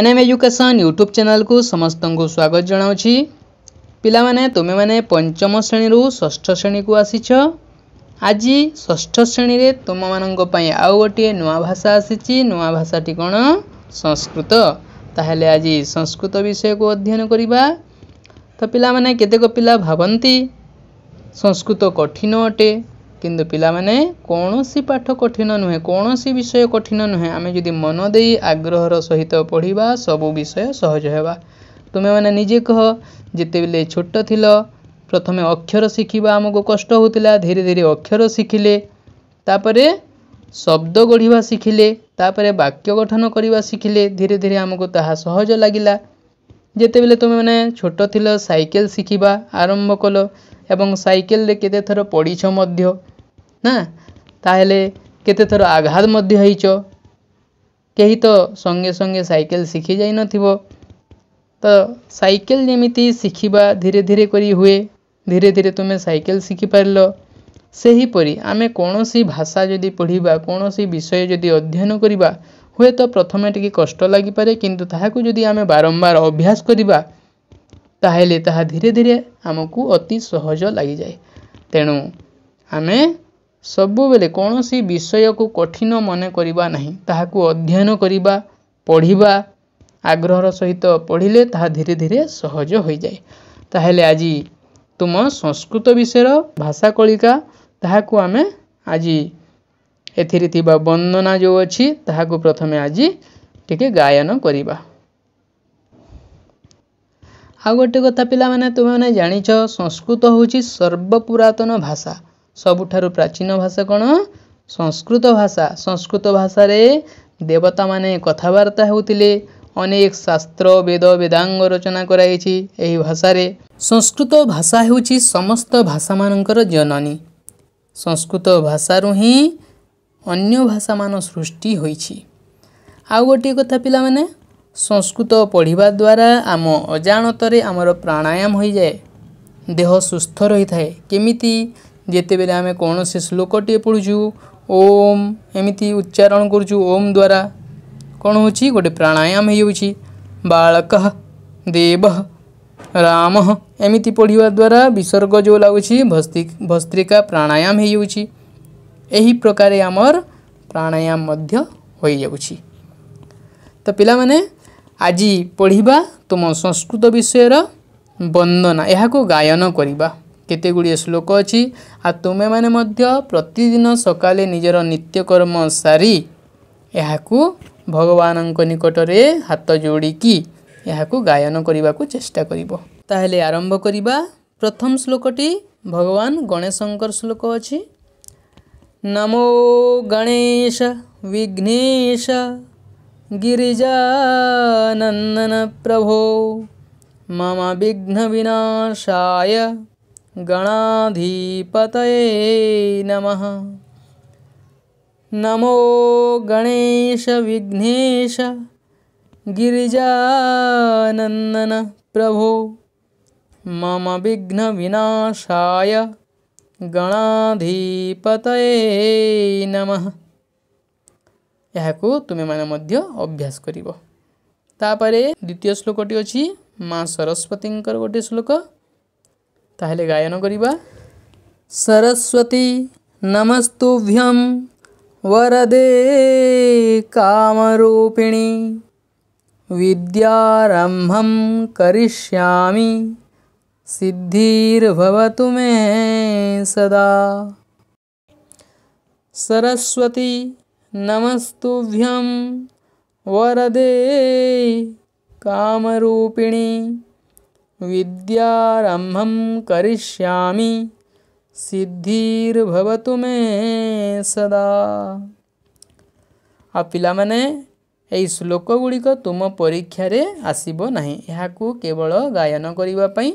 NM education YouTube ଚ୍ୟାନେଲ୍କୁ ସମସ୍ତଙ୍କୁ ସ୍ୱାଗତ ଜଣାଉଛି ପିଲାମାନେ ତୁମେମାନେ ପଞ୍ଚମ ଶ୍ରେଣୀରୁ ଷଷ୍ଠ ଶ୍ରେଣୀକୁ ଆସିଛ ଆଜି ଷଷ୍ଠ ଶ୍ରେଣୀରେ ତୁମମାନଙ୍କ ପାଇଁ ଆଉ ଗୋଟିଏ ନୂଆ ଭାଷା ଆସିଛି ନୂଆ ଭାଷାଟି କ'ଣ ସଂସ୍କୃତ ତାହେଲେ ଆଜି ସଂସ୍କୃତ ବିଷୟକୁ ଅଧ୍ୟୟନ କରିବା ତ ପିଲାମାନେ କେତେକ ପିଲା ଭାବନ୍ତି ସଂସ୍କୃତ କଠିନ ଅଟେ କିନ୍ତୁ ପିଲାମାନେ କୌଣସି ପାଠ କଠିନ ନୁହେଁ କୌଣସି ବିଷୟ କଠିନ ନୁହେଁ ଆମେ ଯଦି ମନ ଦେଇ ଆଗ୍ରହର ସହିତ ପଢ଼ିବା ସବୁ ବିଷୟ ସହଜ ହେବା ତୁମେମାନେ ନିଜେ କୁହ ଯେତେବେଳେ ଛୋଟ ଥିଲ ପ୍ରଥମେ ଅକ୍ଷର ଶିଖିବା ଆମକୁ କଷ୍ଟ ହେଉଥିଲା ଧୀରେ ଧୀରେ ଅକ୍ଷର ଶିଖିଲେ ତାପରେ ଶବ୍ଦ ଗଢ଼ିବା ଶିଖିଲେ ତାପରେ ବାକ୍ୟ ଗଠନ କରିବା ଶିଖିଲେ ଧୀରେ ଧୀରେ ଆମକୁ ତାହା ସହଜ ଲାଗିଲା ଯେତେବେଳେ ତୁମେମାନେ ଛୋଟ ଥିଲ ସାଇକେଲ ଶିଖିବା ଆରମ୍ଭ କଲ ଏବଂ ସାଇକେଲରେ କେତେ ଥର ପଡ଼ିଛ ମଧ୍ୟ ନା ତାହେଲେ କେତେଥର ଆଘାତ ମଧ୍ୟ ହେଇଛ କେହି ତ ସଙ୍ଗେ ସଙ୍ଗେ ସାଇକେଲ ଶିଖି ଯାଇନଥିବ ତ ସାଇକେଲ ଯେମିତି ଶିଖିବା ଧୀରେ ଧୀରେ କରି ହୁଏ ଧୀରେ ଧୀରେ ତୁମେ ସାଇକେଲ ଶିଖିପାରିଲ ସେହିପରି ଆମେ କୌଣସି ଭାଷା ଯଦି ପଢ଼ିବା କୌଣସି ବିଷୟ ଯଦି ଅଧ୍ୟୟନ କରିବା ହୁଏତ ପ୍ରଥମେ ଟିକେ କଷ୍ଟ ଲାଗିପାରେ କିନ୍ତୁ ତାହାକୁ ଯଦି ଆମେ ବାରମ୍ବାର ଅଭ୍ୟାସ କରିବା ତାହେଲେ ତାହା ଧୀରେ ଧୀରେ ଆମକୁ ଅତି ସହଜ ଲାଗିଯାଏ ତେଣୁ ଆମେ ସବୁବେଳେ କୌଣସି ବିଷୟକୁ କଠିନ ମନେ କରିବା ନାହିଁ ତାହାକୁ ଅଧ୍ୟୟନ କରିବା ପଢ଼ିବା ଆଗ୍ରହର ସହିତ ପଢ଼ିଲେ ତାହା ଧୀରେ ଧୀରେ ସହଜ ହୋଇଯାଏ ତାହେଲେ ଆଜି ତୁମ ସଂସ୍କୃତ ବିଷୟର ଭାଷା କଳିକା ତାହାକୁ ଆମେ ଆଜି ଏଥିରେ ଥିବା ବନ୍ଦନା ଯେଉଁ ଅଛି ତାହାକୁ ପ୍ରଥମେ ଆଜି ଟିକେ ଗାୟନ କରିବା ଆଉ ଗୋଟେ କଥା ପିଲାମାନେ ତୁମେମାନେ ଜାଣିଛ ସଂସ୍କୃତ ହେଉଛି ସର୍ବପୁରାତନ ଭାଷା ସବୁଠାରୁ ପ୍ରାଚୀନ ଭାଷା କ'ଣ ସଂସ୍କୃତ ଭାଷା ସଂସ୍କୃତ ଭାଷାରେ ଦେବତାମାନେ କଥାବାର୍ତ୍ତା ହେଉଥିଲେ ଅନେକ ଶାସ୍ତ୍ର ବେଦ ବେଦାଙ୍ଗ ରଚନା କରାଯାଇଛି ଏହି ଭାଷାରେ ସଂସ୍କୃତ ଭାଷା ହେଉଛି ସମସ୍ତ ଭାଷାମାନଙ୍କର ଜନନୀ ସଂସ୍କୃତ ଭାଷାରୁ ହିଁ ଅନ୍ୟ ଭାଷାମାନ ସୃଷ୍ଟି ହୋଇଛି ଆଉ ଗୋଟିଏ କଥା ପିଲାମାନେ ସଂସ୍କୃତ ପଢ଼ିବା ଦ୍ୱାରା ଆମ ଅଜାଣତରେ ଆମର ପ୍ରାଣାୟାମ ହୋଇଯାଏ ଦେହ ସୁସ୍ଥ ରହିଥାଏ କେମିତି जितेबले आम कौन से श्लोक टे पढ़ु ओम एमती उच्चारण ओम द्वारा कौन हो गोटे प्राणायाम होक देव राम एमती पढ़ा द्वारा विसर्ग जो लगुच भस्त्रिका प्राणायाम होकर आमर प्राणायाम हो तो पाने आज पढ़वा तुम संस्कृत विषय वंदना यह गायन करवा କେତେଗୁଡ଼ିଏ ଶ୍ଲୋକ ଅଛି ଆଉ ତୁମେମାନେ ମଧ୍ୟ ପ୍ରତିଦିନ ସକାଳେ ନିଜର ନିତ୍ୟକର୍ମ ସାରି ଏହାକୁ ଭଗବାନଙ୍କ ନିକଟରେ ହାତ ଯୋଡ଼ିକି ଏହାକୁ ଗାୟନ କରିବାକୁ ଚେଷ୍ଟା କରିବ ତାହେଲେ ଆରମ୍ଭ କରିବା ପ୍ରଥମ ଶ୍ଲୋକଟି ଭଗବାନ ଗଣେଶଙ୍କର ଶ୍ଲୋକ ଅଛି ନମୋ ଗଣେଶ विघ्नेश गिरिजानन्दन प्रभो मम विघ्नविनाशाय गणाधिपत नम नमो गणेश विघ्नेश गिरीजानंदन प्रभो मम विघ्न विनाशाय गणाधिपत नम यह तुम्हें मध्य अभ्यास करीबो। तापरे द्वितीय श्लोकटी अच्छी माँ सरस्वती गोटे श्लोक ताहले गायन କରିବା सरस्वती नमस्तुभ्यं वरदे कामरूपिणी विद्यारम्भं करिष्यामि सिद्धिर्भवतु मे सदा सरस्वती नमस्तुभ्यं वरदे कामरूपिणी विद्यारम्भं करिष्यामि सिद्धिर्भवतु मे ସଦା ଆଉ ପିଲାମାନେ ଏହି ଶ୍ଲୋକ ଗୁଡ଼ିକ ତୁମ ପରୀକ୍ଷାରେ ଆସିବ ନାହିଁ ଏହାକୁ କେବଳ ଗାୟନ କରିବା ପାଇଁ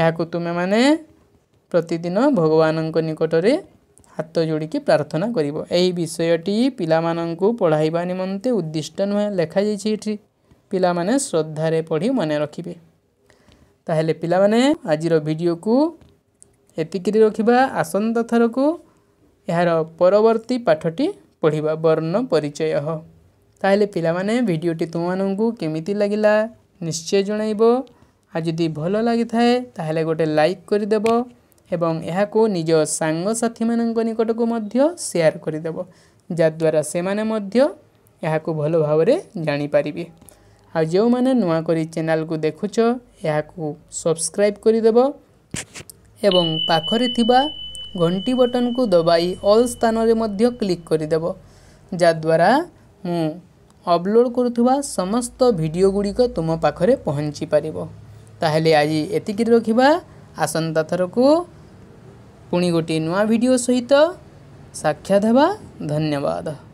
ଏହାକୁ ତୁମେମାନେ ପ୍ରତିଦିନ ଭଗବାନଙ୍କ ନିକଟରେ ହାତ ଯୋଡ଼ିକି ପ୍ରାର୍ଥନା କରିବ ଏହି ବିଷୟଟି ପିଲାମାନଙ୍କୁ ପଢ଼ାଇବା ନିମନ୍ତେ ଉଦ୍ଦିଷ୍ଟ ନୁହେଁ ଲେଖାଯାଇଛି ଏଠି ପିଲାମାନେ ଶ୍ରଦ୍ଧାରେ ପଢ଼ି ମନେ ରଖିବେ ତାହେଲେ ପିଲାମାନେ ଆଜିର ଭିଡ଼ିଓକୁ ଏତିକିରେ ରଖିବା ଆସନ୍ତା ଥରକୁ ଏହାର ପରବର୍ତ୍ତୀ ପାଠଟି ପଢ଼ିବା ବର୍ଣ୍ଣ ପରିଚୟ ତାହେଲେ ପିଲାମାନେ ଭିଡ଼ିଓଟି ତୁମମାନଙ୍କୁ କେମିତି ଲାଗିଲା ନିଶ୍ଚୟ ଜଣାଇବ ଆଉ ଯଦି ଭଲ ଲାଗିଥାଏ ତାହେଲେ ଗୋଟେ ଲାଇକ୍ କରିଦେବ ଏବଂ ଏହାକୁ ନିଜ ସାଙ୍ଗସାଥିମାନଙ୍କ ନିକଟକୁ ମଧ୍ୟ ସେୟାର କରିଦେବ ଯାଦ୍ୱାରା ସେମାନେ ମଧ୍ୟ ଏହାକୁ ଭଲ ଭାବରେ ଜାଣିପାରିବେ ଆଉ ଯେଉଁମାନେ ନୂଆ କରି ଚ୍ୟାନେଲକୁ ଦେଖୁଛ ଏହାକୁ ସବସ୍କ୍ରାଇବ୍ କରିଦେବ ଏବଂ ପାଖରେ ଥିବା ଘଣ୍ଟି ବଟନକୁ ଦବାଇ ଅଲ୍ ସ୍ଥାନରେ ମଧ୍ୟ କ୍ଲିକ୍ କରିଦେବ ଯାଦ୍ୱାରା ମୁଁ ଅପଲୋଡ଼୍ କରୁଥିବା ସମସ୍ତ ଭିଡ଼ିଓ ଗୁଡ଼ିକ ତୁମ ପାଖରେ ପହଞ୍ଚି ପାରିବ ତାହେଲେ ଆଜି ଏତିକିରେ ରଖିବା ଆସନ୍ତା ଥରକୁ ପୁଣି ଗୋଟିଏ ନୂଆ ଭିଡ଼ିଓ ସହିତ ସାକ୍ଷାତ ହେବା ଧନ୍ୟବାଦ